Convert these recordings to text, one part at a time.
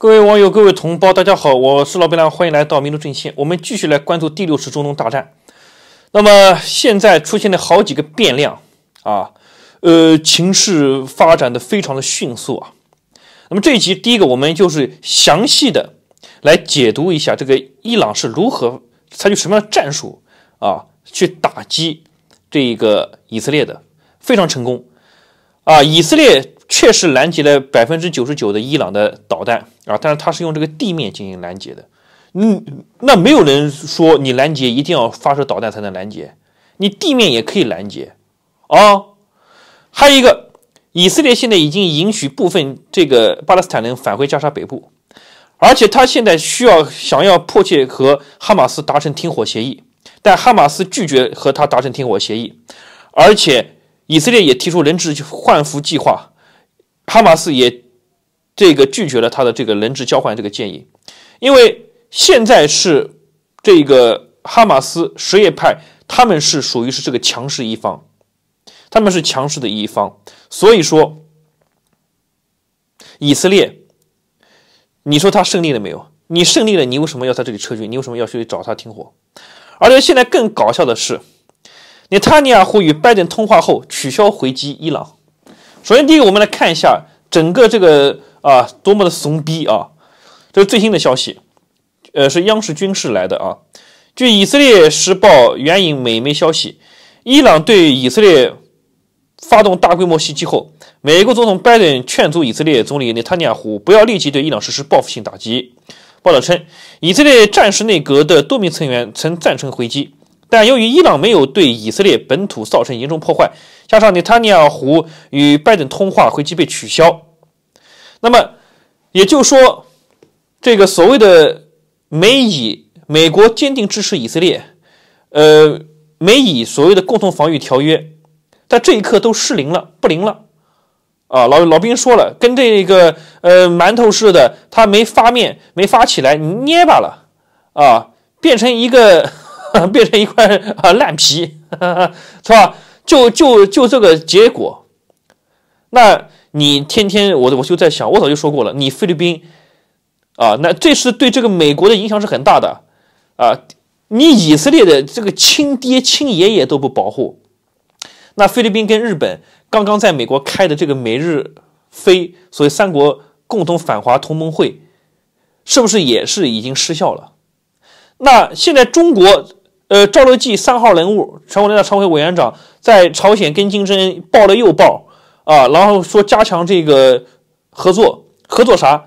各位网友，各位同胞，大家好，我是老白狼，欢迎来到民族阵线。我们继续来关注第六次中东大战。那么现在出现了好几个变量啊，呃，情势发展的非常的迅速啊。那么这一集第一个，我们就是详细的来解读一下这个伊朗是如何采取什么样的战术啊，去打击这个以色列的，非常成功啊，以色列。确实拦截了百分之九十九的伊朗的导弹啊！但是它是用这个地面进行拦截的。嗯，那没有人说你拦截一定要发射导弹才能拦截，你地面也可以拦截啊。还有一个，以色列现在已经允许部分这个巴勒斯坦人返回加沙北部，而且他现在需要想要迫切和哈马斯达成停火协议，但哈马斯拒绝和他达成停火协议，而且以色列也提出人质换俘计划。哈马斯也这个拒绝了他的这个人质交换这个建议，因为现在是这个哈马斯什叶派，他们是属于是这个强势一方，他们是强势的一方，所以说以色列，你说他胜利了没有？你胜利了，你为什么要在这里撤军？你为什么要去找他停火？而且现在更搞笑的是，内塔尼亚胡与拜登通话后取消回击伊朗。首先，第一个，我们来看一下整个这个啊，多么的怂逼啊！这是最新的消息，呃，是央视军事来的啊。据《以色列时报》援引美媒消息，伊朗对以色列发动大规模袭击后，美国总统拜登劝阻以色列总理内塔尼亚胡不要立即对伊朗实施报复性打击。报道称，以色列战时内阁的多名成员曾赞成回击，但由于伊朗没有对以色列本土造成严重破坏。加上内塔尼亚胡与拜登通话会击被取消，那么也就是说，这个所谓的美以美国坚定支持以色列，呃，美以所谓的共同防御条约，在这一刻都失灵了，不灵了啊！老老兵说了，跟这个呃馒头似的，它没发面，没发起来，捏巴了啊，变成一个，变成一块啊烂皮，是吧？就就就这个结果，那你天天我我就在想，我早就说过了，你菲律宾啊，那这是对这个美国的影响是很大的啊！你以色列的这个亲爹亲爷爷都不保护，那菲律宾跟日本刚刚在美国开的这个美日菲所谓三国共同反华同盟会，是不是也是已经失效了？那现在中国。呃，赵乐际三号人物，全国人大常委会委员长，在朝鲜跟金正恩抱了又抱，啊，然后说加强这个合作，合作啥？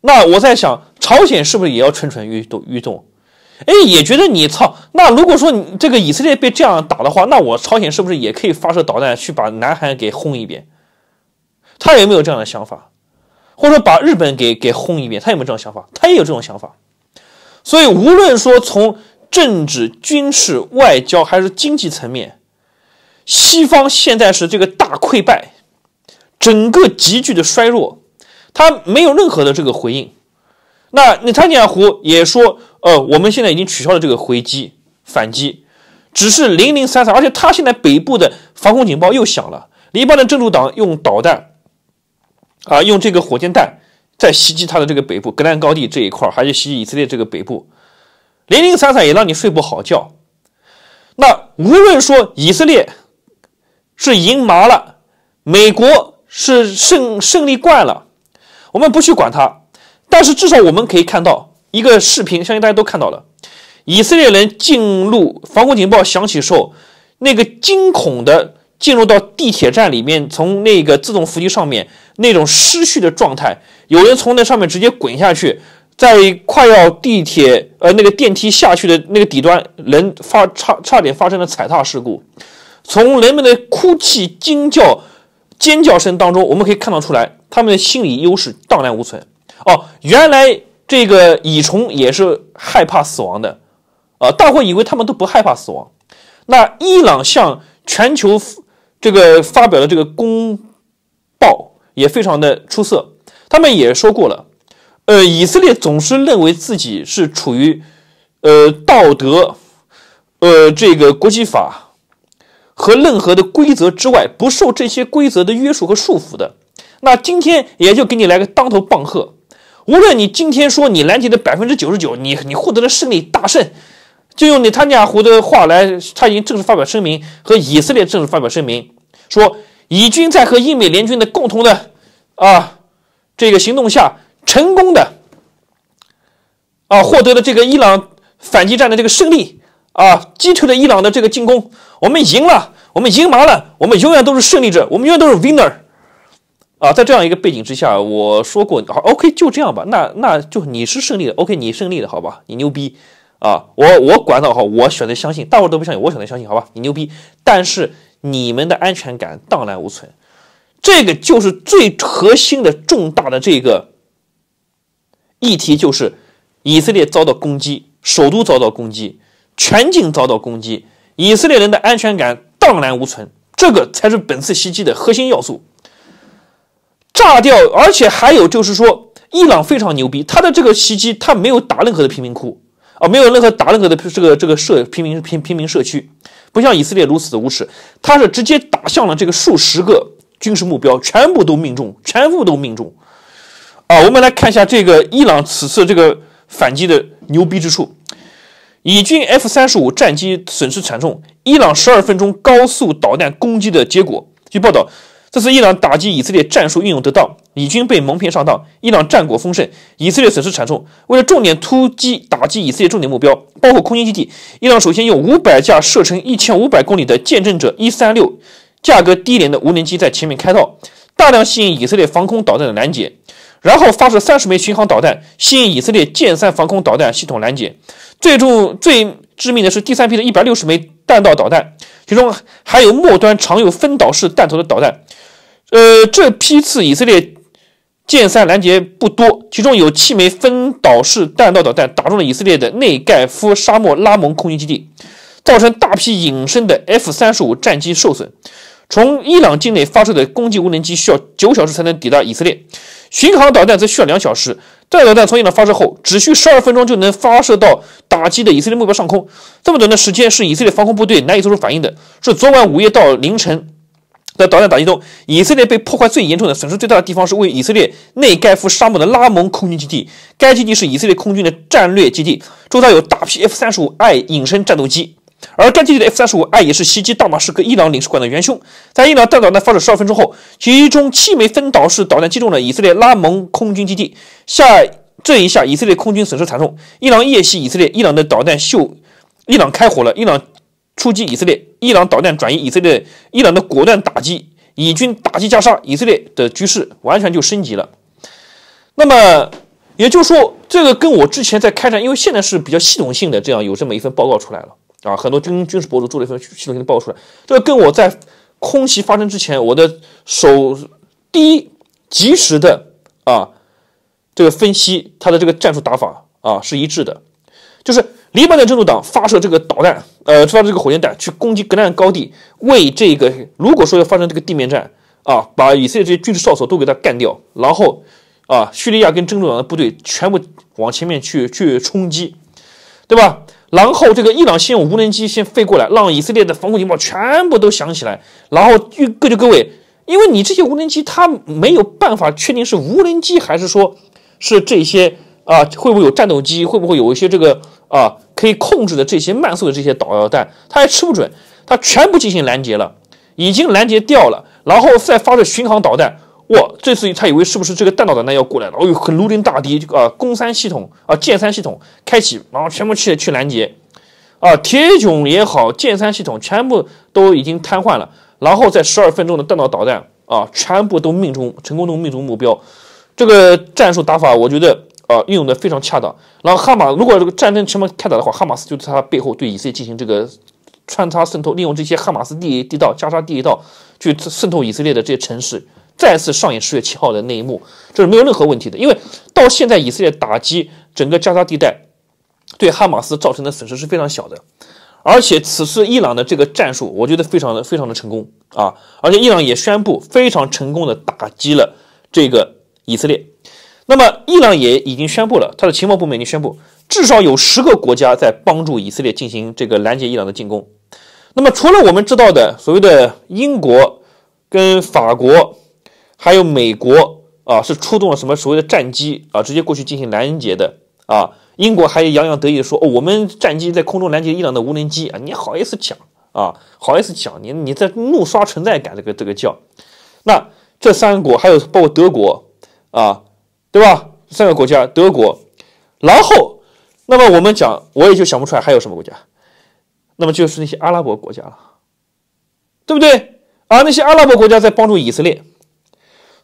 那我在想，朝鲜是不是也要蠢蠢欲动欲动？哎，也觉得你操，那如果说你这个以色列被这样打的话，那我朝鲜是不是也可以发射导弹去把南韩给轰一遍？他有没有这样的想法？或者说把日本给给轰一遍？他有没有这种想法？他也有这种想法。所以无论说从。政治、军事、外交还是经济层面，西方现在是这个大溃败，整个急剧的衰弱，他没有任何的这个回应。那内塔尼亚胡也说，呃，我们现在已经取消了这个回击反击，只是零零散散，而且他现在北部的防空警报又响了，黎巴嫩真主党用导弹，啊，用这个火箭弹在袭击他的这个北部格兰高地这一块，还是袭击以色列这个北部。零零散散也让你睡不好觉。那无论说以色列是赢麻了，美国是胜胜利惯了，我们不去管他。但是至少我们可以看到一个视频，相信大家都看到了，以色列人进入防空警报响起时候，那个惊恐的进入到地铁站里面，从那个自动扶梯上面那种失序的状态，有人从那上面直接滚下去。在快要地铁呃那个电梯下去的那个底端，人发差差点发生了踩踏事故。从人们的哭泣、惊叫、尖叫声当中，我们可以看到出来，他们的心理优势荡然无存。哦，原来这个蚁虫也是害怕死亡的，啊，大伙以为他们都不害怕死亡。那伊朗向全球这个发表的这个公报也非常的出色，他们也说过了。呃，以色列总是认为自己是处于，呃，道德，呃，这个国际法和任何的规则之外，不受这些规则的约束和束缚的。那今天也就给你来个当头棒喝。无论你今天说你拦截的百分之九十九，你你获得了胜利大胜，就用你尼亚胡的话来，他已经正式发表声明，和以色列正式发表声明，说，以军在和英美联军的共同的啊，这个行动下。成功的，啊，获得了这个伊朗反击战的这个胜利，啊，击退了伊朗的这个进攻，我们赢了，我们赢麻了，我们永远都是胜利者，我们永远都是 winner，啊，在这样一个背景之下，我说过，啊，OK，就这样吧，那那就你是胜利的，OK，你胜利的好吧，你牛逼，啊，我我管得好，我选择相信，大伙都不相信，我选择相信，好吧，你牛逼，但是你们的安全感荡然无存，这个就是最核心的重大的这个。议题就是，以色列遭到攻击，首都遭到攻击，全境遭到攻击，以色列人的安全感荡然无存。这个才是本次袭击的核心要素。炸掉，而且还有就是说，伊朗非常牛逼，他的这个袭击他没有打任何的贫民窟啊，没有任何打任何的这个这个社平民平平民社区，不像以色列如此的无耻，他是直接打向了这个数十个军事目标，全部都命中，全部都命中。啊，我们来看一下这个伊朗此次这个反击的牛逼之处。以军 F 三十五战机损失惨重，伊朗十二分钟高速导弹攻击的结果。据报道，这次伊朗打击以色列战术运用得当，以军被蒙骗上当，伊朗战果丰盛，以色列损失惨重。为了重点突击打击以色列重点目标，包括空军基地，伊朗首先用五百架射程一千五百公里的“见证者”一三六价格低廉的无人机在前面开道，大量吸引以色列防空导弹的拦截。然后发射三十枚巡航导弹，吸引以色列舰三防空导弹系统拦截。最终最致命的是第三批的一百六十枚弹道导弹，其中还有末端常有分导式弹头的导弹。呃，这批次以色列舰三拦截不多，其中有七枚分导式弹道导弹打中了以色列的内盖夫沙漠拉蒙空军基地，造成大批隐身的 F 三十五战机受损。从伊朗境内发射的攻击无人机需要九小时才能抵达以色列。巡航导弹则需要两小时，弹道导弹从伊朗发射后只需十二分钟就能发射到打击的以色列目标上空。这么短的时间是以色列防空部队难以做出反应的。是昨晚午夜到凌晨的导弹打击中，以色列被破坏最严重的、损失最大的地方是位于以色列内盖夫沙漠的拉蒙空军基地。该基地是以色列空军的战略基地，驻扎有大批 F 三十五 I 隐身战斗机。而该基地的 F 三十五 I 也是袭击大马士革伊朗领事馆的元凶。在伊朗弹导弹发射12分钟后，其中7枚分导式导弹击中了以色列拉蒙空军基地。下这一下，以色列空军损失惨重。伊朗夜袭以色列，伊朗的导弹秀，伊朗开火了，伊朗出击以色列，伊朗导弹转移以色列，伊朗的果断打击，以军打击加沙，以色列的局势完全就升级了。那么也就是说，这个跟我之前在开战，因为现在是比较系统性的，这样有这么一份报告出来了。啊，很多军军事博主做了一份系统性报出来，这个跟我在空袭发生之前我的首第一及时的啊这个分析他的这个战术打法啊是一致的，就是黎巴嫩真主党发射这个导弹，呃，发射这个火箭弹去攻击格兰高地，为这个如果说要发生这个地面战啊，把以色列这些军事哨所都给他干掉，然后啊，叙利亚跟真主党的部队全部往前面去去冲击，对吧？然后这个伊朗先用无人机先飞过来，让以色列的防空警报全部都响起来。然后就各就各位，因为你这些无人机，它没有办法确定是无人机还是说，是这些啊会不会有战斗机，会不会有一些这个啊可以控制的这些慢速的这些导弹，它也吃不准，它全部进行拦截了，已经拦截掉了，然后再发射巡航导弹。哇！这次他以为是不是这个弹道导弹要过来了？哦呦，很如临大敌，这个攻三系统啊，箭三系统开启，然后全部去去拦截。啊，铁囧也好，箭三系统全部都已经瘫痪了。然后在十二分钟的弹道导弹啊，全部都命中，成功都命中目标。这个战术打法，我觉得啊，运用的非常恰当。然后哈马，如果这个战争全面开打的话，哈马斯就在他背后对以色列进行这个穿插渗透，利用这些哈马斯地地道、加沙地道去渗透以色列的这些城市。再次上演十月七号的那一幕，这是没有任何问题的，因为到现在以色列打击整个加沙地带，对哈马斯造成的损失是非常小的。而且此次伊朗的这个战术，我觉得非常的非常的成功啊！而且伊朗也宣布非常成功的打击了这个以色列。那么伊朗也已经宣布了，他的情报部门已经宣布，至少有十个国家在帮助以色列进行这个拦截伊朗的进攻。那么除了我们知道的所谓的英国跟法国。还有美国啊，是出动了什么所谓的战机啊，直接过去进行拦截的啊！英国还洋洋得意地说：“哦，我们战机在空中拦截伊朗的无人机啊！”你好意思讲啊？好意思讲你？你在怒刷存在感这个这个叫？那这三个国还有包括德国啊，对吧？三个国家，德国。然后，那么我们讲，我也就想不出来还有什么国家。那么就是那些阿拉伯国家了，对不对？啊，那些阿拉伯国家在帮助以色列。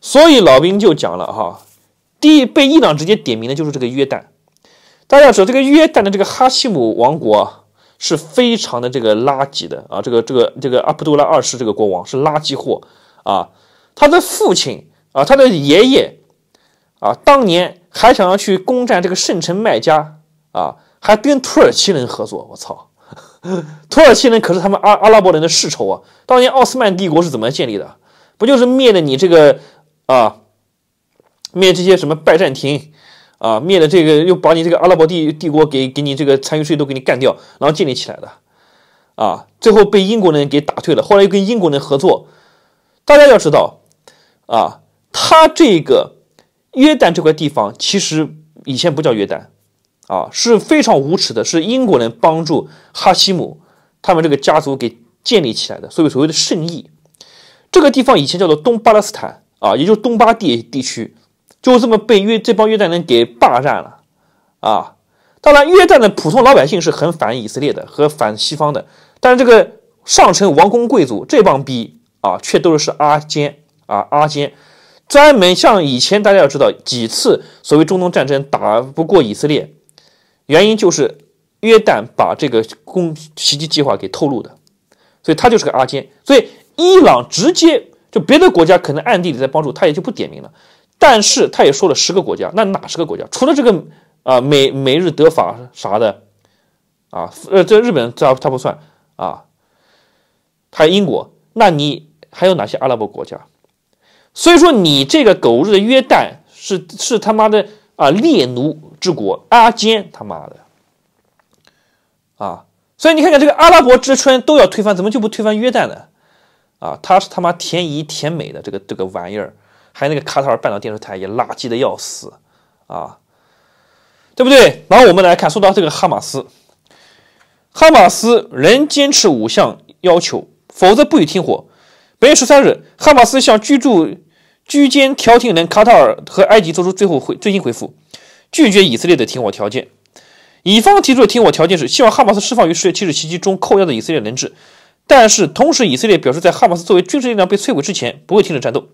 所以老兵就讲了哈，第一被伊朗直接点名的就是这个约旦。大家要知道，这个约旦的这个哈希姆王国是非常的这个垃圾的啊！这个这个这个阿卜杜拉二世这个国王是垃圾货啊！他的父亲啊，他的爷爷啊，当年还想要去攻占这个圣城麦加啊，还跟土耳其人合作。我操，土耳其人可是他们阿阿拉伯人的世仇啊！当年奥斯曼帝国是怎么建立的？不就是灭了你这个？啊，灭这些什么拜占庭，啊，灭了这个又把你这个阿拉伯帝帝国给给你这个残余税都给你干掉，然后建立起来的，啊，最后被英国人给打退了，后来又跟英国人合作。大家要知道，啊，他这个约旦这块地方其实以前不叫约旦，啊，是非常无耻的，是英国人帮助哈希姆他们这个家族给建立起来的，所以所谓的圣意。这个地方以前叫做东巴勒斯坦。啊，也就是东巴地地区，就这么被约这帮约旦人给霸占了，啊，当然约旦的普通老百姓是很反以色列的和反西方的，但是这个上层王公贵族这帮逼啊，却都是阿坚啊阿坚，专门像以前大家要知道几次所谓中东战争打不过以色列，原因就是约旦把这个攻袭击计划给透露的，所以他就是个阿坚，所以伊朗直接。就别的国家可能暗地里在帮助他，也就不点名了。但是他也说了十个国家，那哪十个国家？除了这个啊，美美日德法啥的，啊，呃，这日本这他不算啊。还有英国，那你还有哪些阿拉伯国家？所以说你这个狗日的约旦是是他妈的啊，劣奴之国阿坚他妈的啊！所以你看看这个阿拉伯之春都要推翻，怎么就不推翻约旦呢？啊，他是他妈甜怡甜美的这个这个玩意儿，还有那个卡塔尔半岛电视台也垃圾的要死，啊，对不对？然后我们来看，说到这个哈马斯，哈马斯仍坚持五项要求，否则不予停火。本月十三日，哈马斯向居住居间调停人卡塔尔和埃及做出最后回最新回复，拒绝以色列的停火条件。以方提出的停火条件是希望哈马斯释放于十月七日袭击中扣押的以色列人质。但是同时，以色列表示，在哈马斯作为军事力量被摧毁之前，不会停止战斗，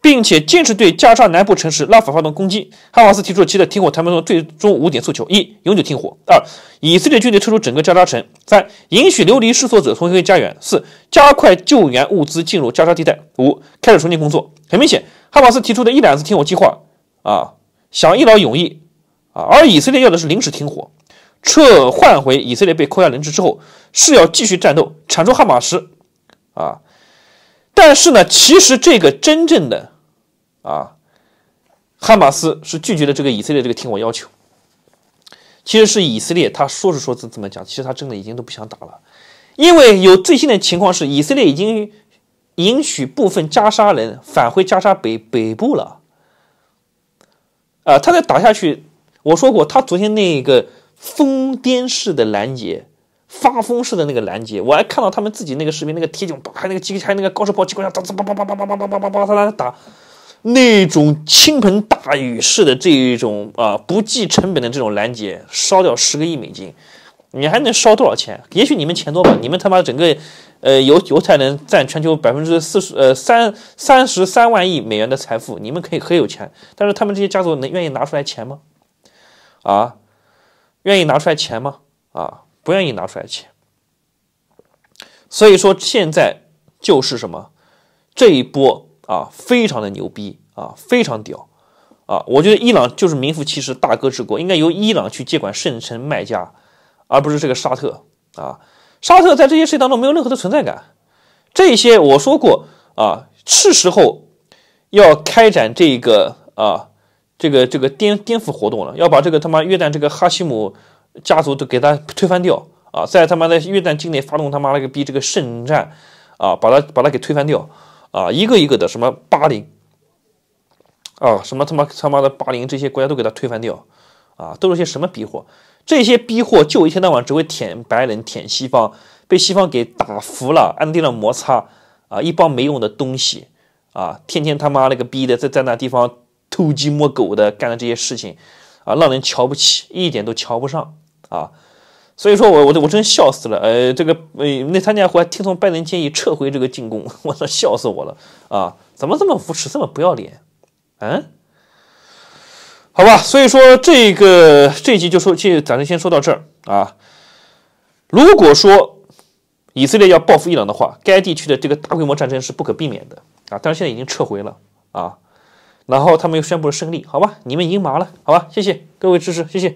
并且坚持对加沙南部城市拉法发动攻击。哈马斯提出了其在停火谈判中最终五点诉求：一、永久停火；二、以色列军队撤出整个加沙城；三、允许流离失所者重回家园；四、加快救援物资进入加沙地带；五、开始重建工作。很明显，哈马斯提出的一两次停火计划啊，想一劳永逸啊，而以色列要的是临时停火。撤换回以色列被扣押人质之后，是要继续战斗，铲除哈马斯啊！但是呢，其实这个真正的啊，哈马斯是拒绝了这个以色列这个停火要求。其实是以色列，他说是说这这么讲，其实他真的已经都不想打了，因为有最新的情况是，以色列已经允许部分加沙人返回加沙北北部了。啊，他再打下去，我说过，他昨天那个。疯癫式的拦截，发疯式的那个拦截，我还看到他们自己那个视频，那个铁警，还那个机，还那个高射炮机关枪，哒哒哒哒哒哒哒哒哒哒哒哒打，那种倾盆大雨式的这一种啊，不计成本的这种拦截，烧掉十个亿美金，你还能烧多少钱？也许你们钱多吧，你们他妈整个，呃，油油财能占全球百分之四十，呃，三三十三万亿美元的财富，你们可以很有钱，但是他们这些家族能愿意拿出来钱吗？啊？愿意拿出来钱吗？啊，不愿意拿出来钱。所以说现在就是什么，这一波啊，非常的牛逼啊，非常屌啊！我觉得伊朗就是名副其实大哥之国，应该由伊朗去接管圣城卖家，而不是这个沙特啊。沙特在这些事情当中没有任何的存在感。这些我说过啊，是时候要开展这个啊。这个这个颠颠覆活动了，要把这个他妈约旦这个哈希姆家族都给他推翻掉啊！在他妈的约旦境内发动他妈那个逼这个圣战啊，把他把他给推翻掉啊！一个一个的什么巴林啊，什么他妈他妈的巴林这些国家都给他推翻掉啊！都是些什么逼货？这些逼货就一天到晚只会舔白人、舔西方，被西方给打服了、安定了摩擦啊！一帮没用的东西啊！天天他妈那个逼的在在那地方。偷鸡摸狗的干的这些事情，啊，让人瞧不起，一点都瞧不上啊！所以说我，我，我真笑死了。呃，这个，呃，那他家伙还听从拜登建议撤回这个进攻，我操，笑死我了啊！怎么这么无耻，这么不要脸？嗯，好吧。所以说这个这一集就说，就暂时先说到这儿啊。如果说以色列要报复伊朗的话，该地区的这个大规模战争是不可避免的啊。但是现在已经撤回了啊。然后他们又宣布了胜利，好吧，你们赢麻了，好吧，谢谢各位支持，谢谢。